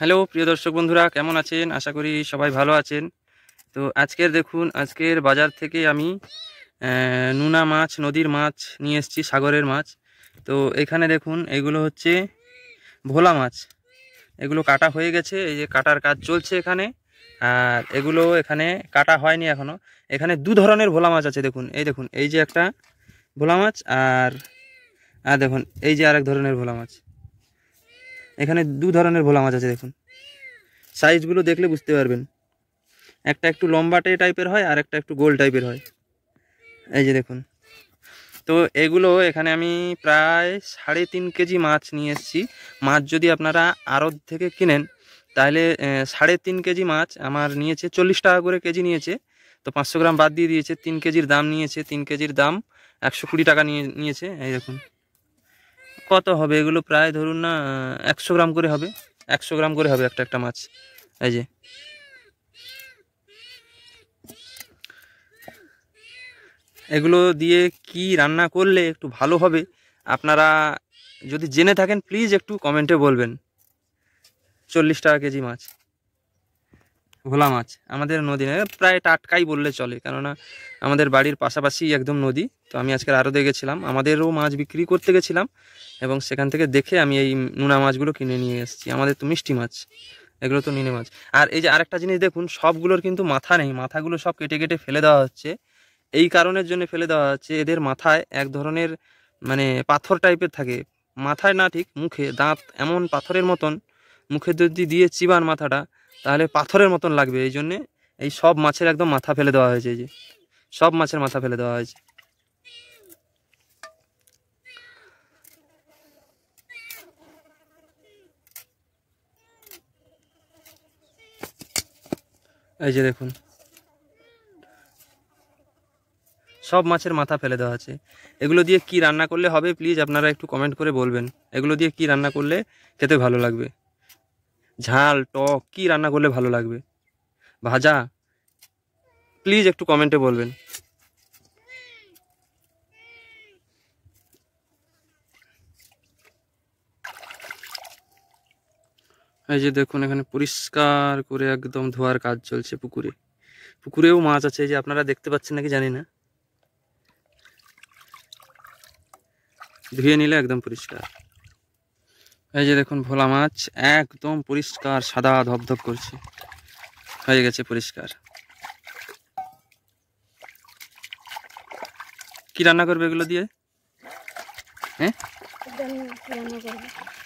hello প্রিয় দর্শক বন্ধুরা কেমন আছেন আশা করি সবাই ভালো আছেন তো আজকের দেখুন আজকের বাজার থেকে আমি নুনা মাছ নদীর মাছ নিয়ে এসেছি সাগরের মাছ তো এখানে দেখুন এগুলো হচ্ছে ভোলা মাছ এগুলো কাটা হয়ে গেছে এই যে কাটার কাজ চলছে এখানে আর এগুলো এখানে কাটা হয়নি এখনও এখানে দু ধরনের ভোলা মাছ আছে দেখুন এই দেখুন এই যে একটা ভোলা মাছ আর আর দেখুন এই যে আরেক ধরনের ভোলা মাছ এখানে দু ধরনের ভোলা মাছ আছে দেখুন সাইজগুলো দেখলে বুঝতে পারবেন একটা একটু লম্বাটে টাইপের হয় আর একটা একটু গোল টাইপের হয় এই যে দেখুন তো এগুলো এখানে আমি প্রায় সাড়ে তিন কেজি মাছ নিয়ে এসেছি মাছ যদি আপনারা আড়ত থেকে কিনেন তাহলে সাড়ে তিন কেজি মাছ আমার নিয়েছে চল্লিশ টাকা করে কেজি নিয়েছে তো পাঁচশো গ্রাম বাদ দিয়ে দিয়েছে তিন কেজির দাম নিয়েছে তিন কেজির দাম একশো কুড়ি টাকা নিয়ে নিয়েছে এই দেখুন কত হবে এগুলো প্রায় ধরুন না একশো গ্রাম করে হবে একশো গ্রাম করে হবে একটা একটা মাছ এই যে এগুলো দিয়ে কি রান্না করলে একটু ভালো হবে আপনারা যদি জেনে থাকেন প্লিজ একটু কমেন্টে বলবেন চল্লিশ টাকা কেজি মাছ ভোলা মাছ আমাদের নদী না প্রায় টাটকাই বললে চলে কেননা আমাদের বাড়ির পাশাপাশি একদম নদী তো আমি আজকে আরও গেছিলাম আমাদেরও মাছ বিক্রি করতে গেছিলাম এবং সেখান থেকে দেখে আমি এই নোনা মাছগুলো কিনে নিয়ে এসেছি আমাদের তো মিষ্টি মাছ এগুলো তো নিনে মাছ আর এই যে আরেকটা জিনিস দেখুন সবগুলোর কিন্তু মাথা নেই মাথাগুলো সব কেটে কেটে ফেলে দেওয়া হচ্ছে এই কারণের জন্য ফেলে দেওয়া হচ্ছে এদের মাথায় এক ধরনের মানে পাথর টাইপের থাকে মাথায় না ঠিক মুখে দাঁত এমন পাথরের মতন মুখে যদি দিয়ে চিবান মাথাটা তাহলে পাথরের মতন লাগবে এই জন্যে এই সব মাছের একদম মাথা ফেলে দেওয়া হয়েছে এই যে সব মাছের মাথা ফেলে দেওয়া হয়েছে এই যে দেখুন সব মাছের মাথা ফেলে দেওয়া আছে এগুলো দিয়ে কি রান্না করলে হবে প্লিজ আপনারা একটু কমেন্ট করে বলবেন এগুলো দিয়ে কি রান্না করলে খেতে ভালো লাগবে ঝাল টক কি রান্না করলে ভালো লাগবে ভাজা প্লিজ একটু কমেন্টে বলবেন এই যে দেখুন এখানে পরিষ্কার করে একদম ধোয়ার কাজ চলছে পুকুরে পুকুরেও মাছ আছে যে আপনারা দেখতে পাচ্ছেন নাকি জানি না ধুয়ে নিলে একদম পরিষ্কার এই যে দেখুন ভোলা মাছ একদম পরিষ্কার সাদা ধপধপ করছে হয়ে গেছে পরিষ্কার কি রান্না করবে এগুলো দিয়ে হ্যাঁ